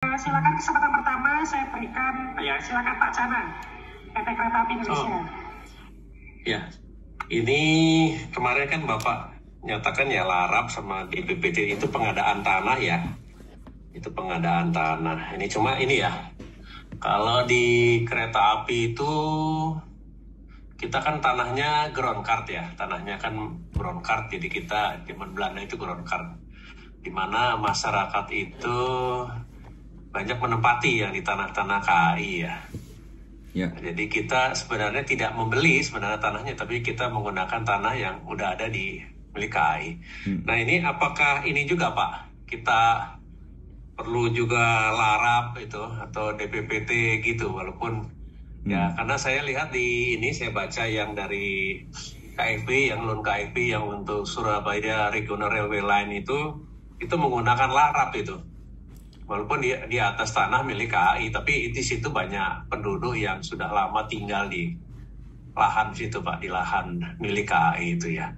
Eh, silakan kesempatan pertama saya berikan oh ya silakan Pak Canan PT Kereta Api Indonesia. Oh. Ya, ini kemarin kan Bapak nyatakan ya Larap sama DPPT itu pengadaan tanah ya, itu pengadaan tanah. Ini cuma ini ya, kalau di kereta api itu kita kan tanahnya ground card ya, tanahnya kan ground card, jadi kita zaman Belanda itu ground card, dimana masyarakat itu banyak menempati yang di tanah-tanah KAI ya. Ya. Jadi kita sebenarnya tidak membeli sebenarnya tanahnya, tapi kita menggunakan tanah yang udah ada di milik KAI. Hmm. Nah ini apakah ini juga Pak kita perlu juga larap itu atau DPPT gitu, walaupun ya, hmm. ya karena saya lihat di ini saya baca yang dari KFB yang loan KFB yang untuk Surabaya Regional Railway Line itu itu menggunakan larap itu walaupun di, di atas tanah milik KAI, tapi di situ banyak penduduk yang sudah lama tinggal di lahan situ Pak, di lahan milik KAI itu ya.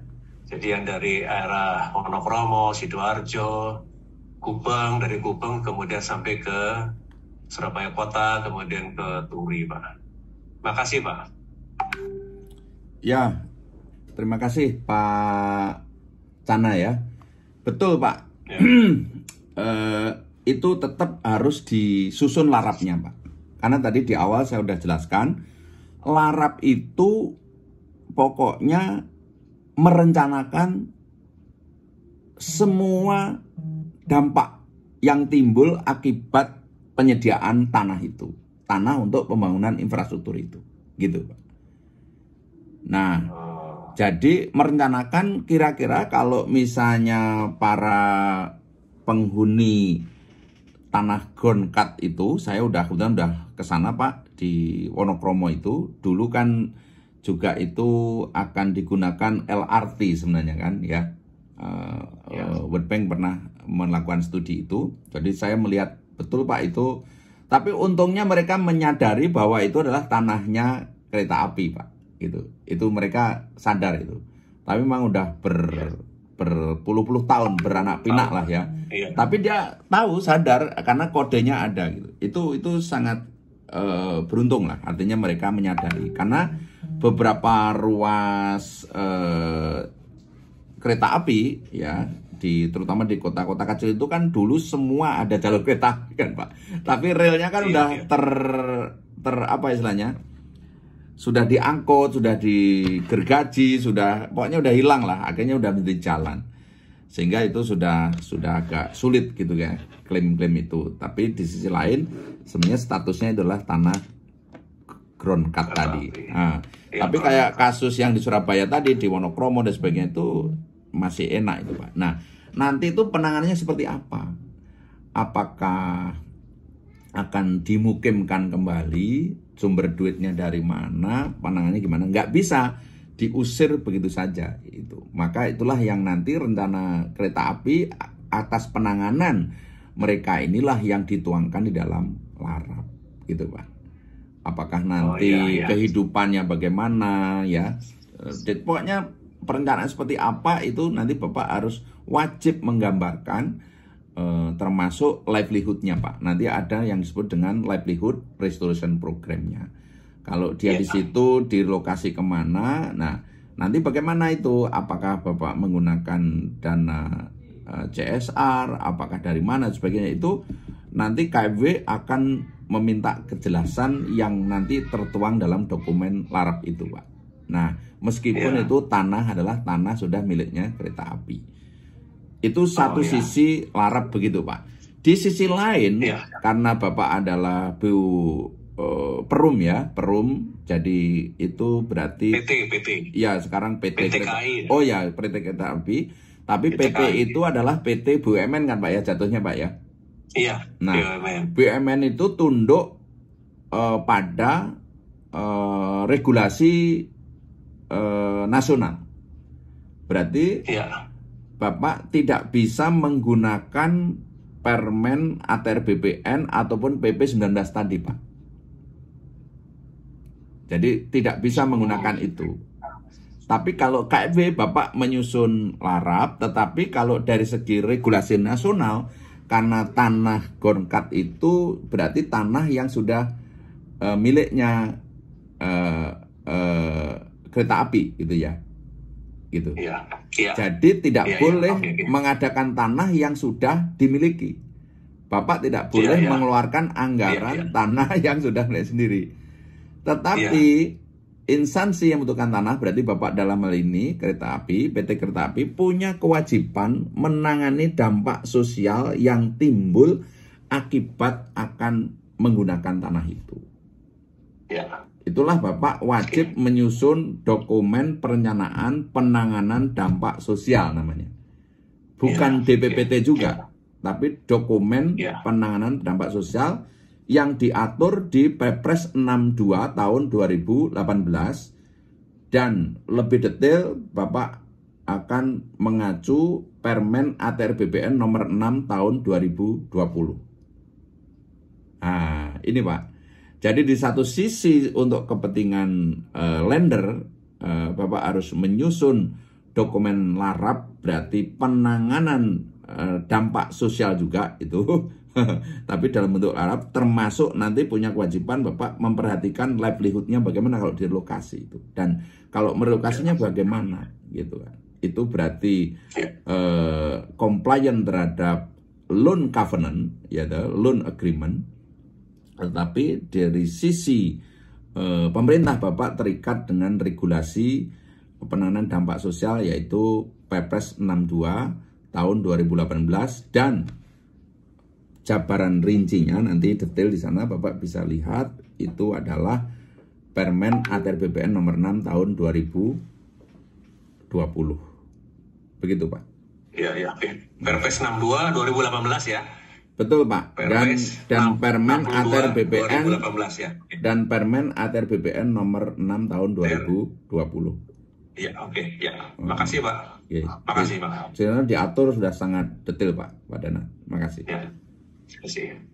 Jadi yang dari era Monokromo, Sidoarjo, Kupang, dari Kupang kemudian sampai ke Surabaya Kota, kemudian ke Turi Pak. Makasih Pak. Ya, terima kasih Pak Cana ya. Betul Pak. Ya. Eh, itu tetap harus disusun larapnya, Pak. Karena tadi di awal saya sudah jelaskan, larap itu pokoknya merencanakan semua dampak yang timbul akibat penyediaan tanah itu, tanah untuk pembangunan infrastruktur itu, gitu, Pak. Nah, jadi merencanakan kira-kira kalau misalnya para penghuni tanah Gonkat itu saya udah kemudian udah ke sana Pak di Wonokromo itu dulu kan juga itu akan digunakan LRT sebenarnya kan ya. Uh, World Bank pernah melakukan studi itu. Jadi saya melihat betul Pak itu tapi untungnya mereka menyadari bahwa itu adalah tanahnya kereta api, Pak. Gitu. Itu mereka sadar itu. Tapi memang udah ber ya berpuluh-puluh tahun beranak pinak lah ya. Iya. Tapi dia tahu sadar karena kodenya ada gitu. Itu itu sangat uh, beruntung lah. Artinya mereka menyadari karena beberapa ruas uh, kereta api ya di terutama di kota-kota kecil itu kan dulu semua ada jalur kereta kan pak tapi relnya kan iya, udah iya. ter ter apa istilahnya sudah diangkut, sudah digergaji, sudah pokoknya udah hilang lah, akhirnya udah menjadi jalan. Sehingga itu sudah sudah agak sulit gitu ya klaim-klaim itu. Tapi di sisi lain sebenarnya statusnya adalah tanah ground cut tadi. Iya. Nah, ya, tapi kayak kasus yang di Surabaya tadi di Wonokromo dan sebagainya itu masih enak itu, Pak. Nah, nanti itu penanganannya seperti apa? Apakah akan dimukimkan kembali sumber duitnya dari mana, pandangannya gimana. Nggak bisa diusir begitu saja itu. Maka itulah yang nanti rencana kereta api atas penanganan mereka inilah yang dituangkan di dalam larap gitu Pak. Apakah nanti oh, iya, iya. kehidupannya bagaimana ya? Eh, pokoknya perencanaan seperti apa itu nanti Bapak harus wajib menggambarkan Eh, termasuk livelihoodnya Pak. Nanti ada yang disebut dengan livelihood restoration programnya. Kalau dia ya, di situ di lokasi kemana, nah nanti bagaimana itu? Apakah Bapak menggunakan dana eh, CSR? Apakah dari mana sebagainya itu? Nanti KW akan meminta kejelasan yang nanti tertuang dalam dokumen larap itu, Pak. Nah, meskipun ya. itu tanah adalah tanah sudah miliknya kereta api. Itu oh, satu oh, ya. sisi larap begitu Pak. Di sisi lain ya. karena Bapak adalah BU uh, Perum ya, Perum. Jadi itu berarti PT PT. Iya, ya, sekarang PT, PT KAI. Oh ya, PT Kereta Api. Tapi PT, PT itu adalah PT BUMN kan Pak ya jatuhnya Pak ya? Iya. Nah, BUMN. BUMN itu tunduk uh, pada uh, regulasi uh, nasional. Berarti ya. Bapak tidak bisa menggunakan permen ATR BPN ataupun PP 19 tadi Pak. Jadi tidak bisa menggunakan itu. Tapi kalau KFW Bapak menyusun larap, tetapi kalau dari segi regulasi nasional, karena tanah gorkat itu berarti tanah yang sudah e, miliknya e, e, kereta api gitu ya, gitu. Iya Iya. Jadi tidak ya, boleh ya, okay, mengadakan tanah yang sudah dimiliki. Bapak tidak iya, boleh mengeluarkan anggaran tanah yang sudah milik sendiri. Tetapi instansi yang membutuhkan tanah berarti Bapak dalam hal ini kereta api, PT Kereta Api punya kewajiban menangani dampak sosial yang timbul akibat akan menggunakan tanah itu. Ya. Itulah Bapak wajib menyusun dokumen perencanaan penanganan dampak sosial namanya. Bukan yeah, DPPT yeah, juga, ya. tapi dokumen yeah. penanganan dampak sosial yang diatur di Perpres 62 tahun 2018 dan lebih detail Bapak akan mengacu Permen ATR BPN nomor 6 tahun 2020. Nah, ini Pak jadi di satu sisi untuk kepentingan uh, lender uh, Bapak harus menyusun dokumen larap berarti penanganan uh, dampak sosial juga itu tapi dalam bentuk larap termasuk nanti punya kewajiban Bapak memperhatikan livelihoodnya bagaimana kalau di lokasi itu dan kalau merelokasinya bagaimana gitu kan itu berarti uh, compliant terhadap loan covenant ya loan agreement tetapi dari sisi e, pemerintah Bapak terikat dengan regulasi penanganan dampak sosial yaitu Perpres 62 tahun 2018 dan jabaran rincinya nanti detail di sana Bapak bisa lihat itu adalah Permen ATR BPN nomor 6 tahun 2020. Begitu Pak. Iya, iya. Perpres 62 2018 ya. Betul Pak. Permes, dan dan Permen ATR BPN 2018 ya. Dan Permen ATR BPN nomor 6 tahun 2020. Iya, oke, okay, ya. Hmm. Makasih Pak. Okay. Makasih Pak. Sebenarnya diatur sudah sangat detail Pak, Pak Dana. Makasih. Ya. Terima kasih.